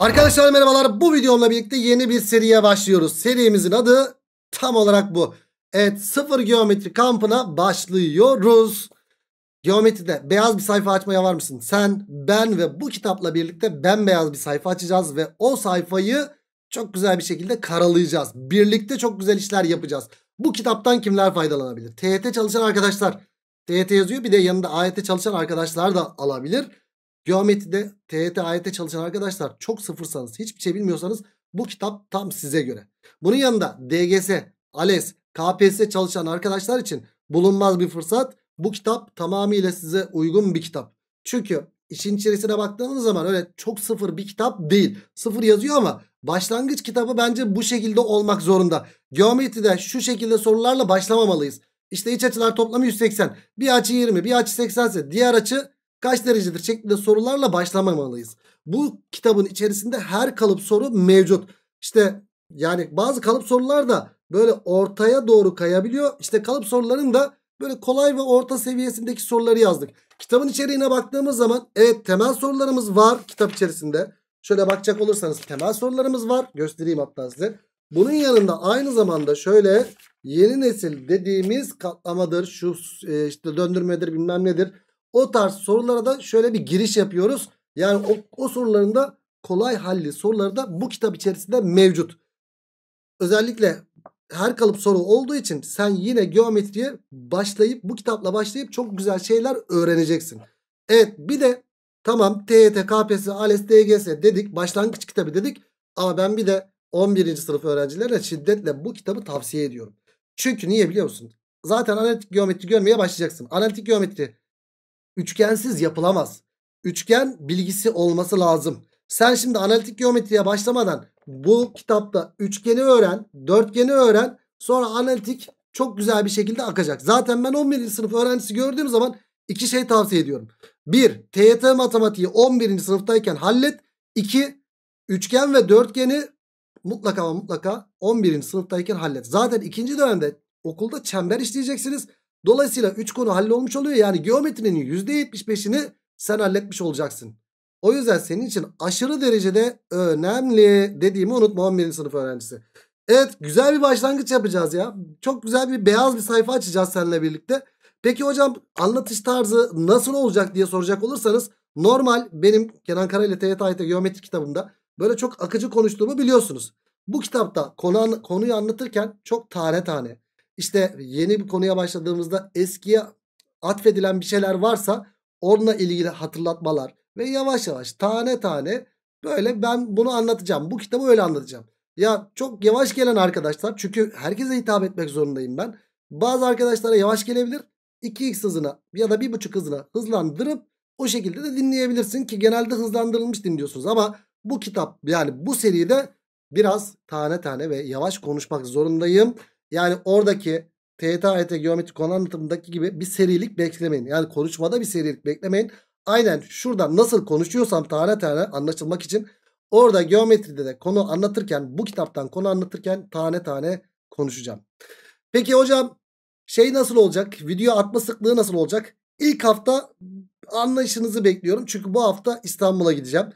Arkadaşlar merhabalar bu videomla birlikte yeni bir seriye başlıyoruz. Serimizin adı tam olarak bu. Evet sıfır geometri kampına başlıyoruz. Geometride beyaz bir sayfa açmaya var mısın? Sen, ben ve bu kitapla birlikte bembeyaz bir sayfa açacağız ve o sayfayı çok güzel bir şekilde karalayacağız. Birlikte çok güzel işler yapacağız. Bu kitaptan kimler faydalanabilir? TYT çalışan arkadaşlar. TYT yazıyor bir de yanında AYT çalışan arkadaşlar da alabilir. Geometride TYT AYT çalışan arkadaşlar çok sıfırsanız hiçbir şey bilmiyorsanız bu kitap tam size göre. Bunun yanında DGS, ALES, KPSS çalışan arkadaşlar için bulunmaz bir fırsat. Bu kitap tamamıyla size uygun bir kitap. Çünkü işin içerisine baktığınız zaman öyle çok sıfır bir kitap değil. Sıfır yazıyor ama başlangıç kitabı bence bu şekilde olmak zorunda. Geometride şu şekilde sorularla başlamamalıyız. İşte iç açılar toplamı 180. Bir açı 20, bir açı 80 ise diğer açı kaç derecedir şeklinde sorularla başlamamalıyız. Bu kitabın içerisinde her kalıp soru mevcut. İşte yani bazı kalıp sorular da böyle ortaya doğru kayabiliyor. İşte kalıp soruların da böyle kolay ve orta seviyesindeki soruları yazdık. Kitabın içeriğine baktığımız zaman evet temel sorularımız var kitap içerisinde. Şöyle bakacak olursanız temel sorularımız var. Göstereyim hatta size. Bunun yanında aynı zamanda şöyle yeni nesil dediğimiz katlamadır. Şu e, işte döndürmedir bilmem nedir. O tarz sorulara da şöyle bir giriş yapıyoruz. Yani o, o soruların da kolay halli soruları da bu kitap içerisinde mevcut. Özellikle her kalıp soru olduğu için sen yine geometriye başlayıp bu kitapla başlayıp çok güzel şeyler öğreneceksin. Evet bir de tamam TET KPSS, ALES, DGS dedik başlangıç kitabı dedik ama ben bir de 11. sınıf öğrencilerine şiddetle bu kitabı tavsiye ediyorum. Çünkü niye biliyor musun? Zaten analitik geometri görmeye başlayacaksın. Analitik geometri Üçgensiz yapılamaz. Üçgen bilgisi olması lazım. Sen şimdi analitik geometriye başlamadan bu kitapta üçgeni öğren, dörtgeni öğren. Sonra analitik çok güzel bir şekilde akacak. Zaten ben 11. sınıf öğrencisi gördüğüm zaman iki şey tavsiye ediyorum. 1. TYT matematiği 11. sınıftayken hallet. 2. Üçgen ve dörtgeni mutlaka ama mutlaka 11. sınıftayken hallet. Zaten ikinci dönemde okulda çember işleyeceksiniz. Dolayısıyla 3 konu hallolmuş oluyor. Yani geometrinin %75'ini sen halletmiş olacaksın. O yüzden senin için aşırı derecede önemli dediğimi unutma 11. sınıf öğrencisi. Evet güzel bir başlangıç yapacağız ya. Çok güzel bir beyaz bir sayfa açacağız seninle birlikte. Peki hocam anlatış tarzı nasıl olacak diye soracak olursanız normal benim Kenan Kara ile TYT'de geometri kitabımda böyle çok akıcı konuştuğumu biliyorsunuz. Bu kitapta konu, konuyu anlatırken çok tane tane işte yeni bir konuya başladığımızda eskiye atfedilen bir şeyler varsa onunla ilgili hatırlatmalar ve yavaş yavaş tane tane böyle ben bunu anlatacağım. Bu kitabı öyle anlatacağım. Ya çok yavaş gelen arkadaşlar çünkü herkese hitap etmek zorundayım ben. Bazı arkadaşlara yavaş gelebilir. 2x hızına ya da 1.5 hızına hızlandırıp o şekilde de dinleyebilirsin ki genelde hızlandırılmış dinliyorsunuz ama bu kitap yani bu seride biraz tane tane ve yavaş konuşmak zorundayım. Yani oradaki TYT geometrik konu anlatımındaki gibi bir serilik beklemeyin. Yani konuşmada bir serilik beklemeyin. Aynen şuradan nasıl konuşuyorsam tane tane anlaşılmak için orada geometride de konu anlatırken bu kitaptan konu anlatırken tane tane konuşacağım. Peki hocam şey nasıl olacak? Video atma sıklığı nasıl olacak? İlk hafta anlayışınızı bekliyorum. Çünkü bu hafta İstanbul'a gideceğim.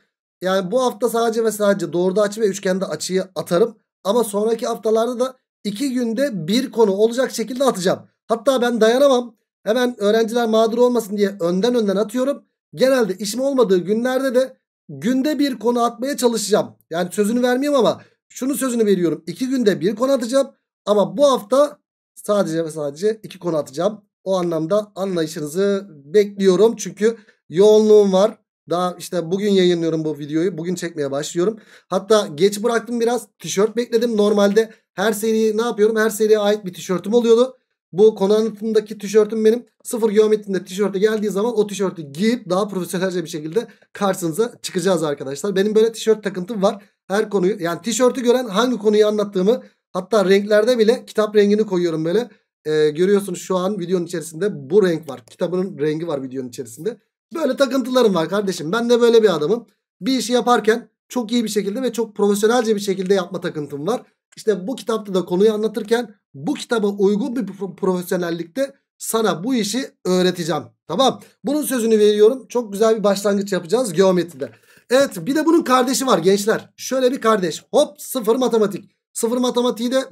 Yani bu hafta sadece ve sadece doğruda açı ve üçgende açıyı atarım. Ama sonraki haftalarda da iki günde bir konu olacak şekilde atacağım. Hatta ben dayanamam. Hemen öğrenciler mağdur olmasın diye önden önden atıyorum. Genelde işim olmadığı günlerde de günde bir konu atmaya çalışacağım. Yani sözünü vermeyeyim ama şunu sözünü veriyorum. İki günde bir konu atacağım. Ama bu hafta sadece ve sadece iki konu atacağım. O anlamda anlayışınızı bekliyorum. Çünkü yoğunluğum var. Daha işte bugün yayınlıyorum bu videoyu. Bugün çekmeye başlıyorum. Hatta geç bıraktım biraz. Tişört bekledim. Normalde her seri ne yapıyorum? Her seriye ait bir tişörtüm oluyordu. Bu konu anlatımındaki tişörtüm benim. Sıfır geometrinde tişörte geldiği zaman o tişörtü giyip daha profesyonelce bir şekilde karşınıza çıkacağız arkadaşlar. Benim böyle tişört takıntım var. Her konuyu yani tişörtü gören hangi konuyu anlattığımı hatta renklerde bile kitap rengini koyuyorum böyle. Ee, görüyorsunuz şu an videonun içerisinde bu renk var. Kitabının rengi var videonun içerisinde. Böyle takıntılarım var kardeşim. Ben de böyle bir adamım. Bir işi yaparken çok iyi bir şekilde ve çok profesyonelce bir şekilde yapma takıntım var. İşte bu kitapta da konuyu anlatırken bu kitaba uygun bir profesyonellikte sana bu işi öğreteceğim. Tamam. Bunun sözünü veriyorum. Çok güzel bir başlangıç yapacağız geometride. Evet bir de bunun kardeşi var gençler. Şöyle bir kardeş. Hop sıfır matematik. Sıfır matematiği de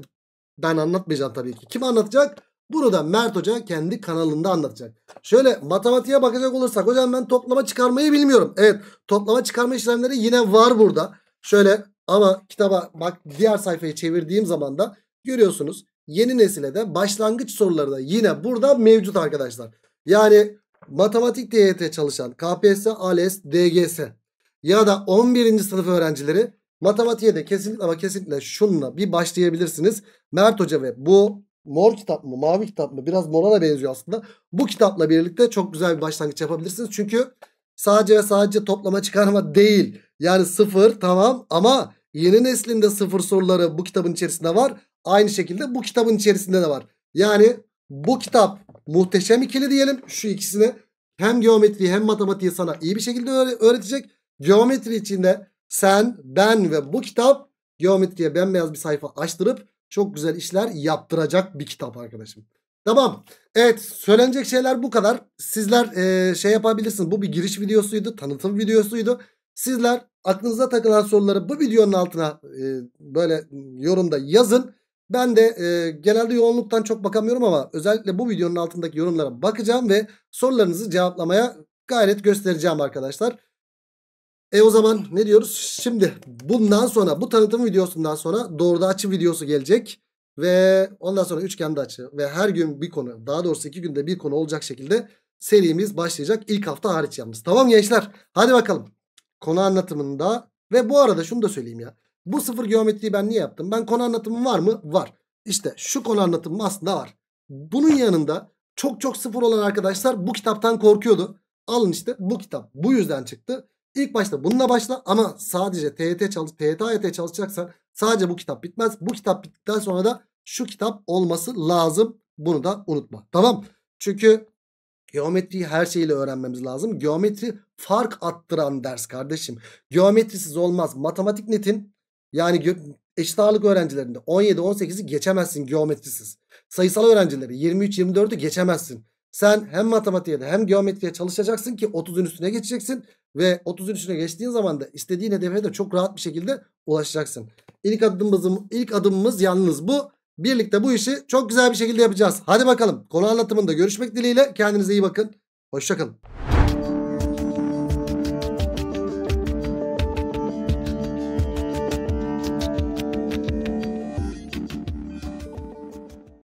ben anlatmayacağım tabii ki. Kim anlatacak? Bunu da Mert Hoca kendi kanalında anlatacak. Şöyle matematiğe bakacak olursak hocam ben toplama çıkarmayı bilmiyorum. Evet toplama çıkarma işlemleri yine var burada. Şöyle ama kitaba bak diğer sayfayı çevirdiğim zaman da görüyorsunuz yeni nesile de başlangıç soruları da yine burada mevcut arkadaşlar. Yani matematik DYT çalışan KPSS, ALES, DGS ya da 11. sınıf öğrencileri matematiğe de kesinlikle ama kesinlikle şununla bir başlayabilirsiniz. Mert Hoca ve bu mor kitap mı mavi kitap mı biraz morana benziyor aslında. Bu kitapla birlikte çok güzel bir başlangıç yapabilirsiniz. Çünkü Sadece ve sadece toplama çıkarma değil. Yani sıfır tamam ama yeni neslinde sıfır soruları bu kitabın içerisinde var. Aynı şekilde bu kitabın içerisinde de var. Yani bu kitap muhteşem ikili diyelim şu ikisini. Hem geometri hem matematiği sana iyi bir şekilde öğretecek. Geometri içinde sen, ben ve bu kitap geometriye bembeyaz bir sayfa açtırıp çok güzel işler yaptıracak bir kitap arkadaşım. Tamam. Evet söylenecek şeyler bu kadar. Sizler e, şey yapabilirsiniz. Bu bir giriş videosuydu. Tanıtım videosuydu. Sizler aklınıza takılan soruları bu videonun altına e, böyle yorumda yazın. Ben de e, genelde yoğunluktan çok bakamıyorum ama özellikle bu videonun altındaki yorumlara bakacağım ve sorularınızı cevaplamaya gayret göstereceğim arkadaşlar. E o zaman ne diyoruz? Şimdi bundan sonra bu tanıtım videosundan sonra doğruda açı videosu gelecek. Ve ondan sonra üçgende açı ve her gün bir konu daha doğrusu iki günde bir konu olacak şekilde serimiz başlayacak. ilk hafta hariç yalnız. Tamam gençler hadi bakalım konu anlatımında ve bu arada şunu da söyleyeyim ya. Bu sıfır geometriyi ben niye yaptım? Ben konu anlatımım var mı? Var. İşte şu konu anlatımım aslında var. Bunun yanında çok çok sıfır olan arkadaşlar bu kitaptan korkuyordu. Alın işte bu kitap bu yüzden çıktı. İlk başta bununla başla ama sadece TYT çalış, TYT AYT çalışacaksan sadece bu kitap bitmez. Bu kitap bittikten sonra da şu kitap olması lazım. Bunu da unutma. Tamam. Çünkü geometriyi her şeyiyle öğrenmemiz lazım. Geometri fark attıran ders kardeşim. Geometrisiz olmaz. Matematik netin yani eşit ağırlık öğrencilerinde 17-18'i geçemezsin geometrisiz. Sayısal öğrencileri 23-24'ü geçemezsin. Sen hem matematiğe de hem geometriye çalışacaksın ki 30'un üstüne geçeceksin. Ve 30'un üstüne geçtiğin zaman da istediğin hedefe de çok rahat bir şekilde ulaşacaksın. İlk adımımız, ilk adımımız yalnız bu. Birlikte bu işi çok güzel bir şekilde yapacağız. Hadi bakalım konu anlatımında görüşmek dileğiyle. Kendinize iyi bakın. Hoşçakalın.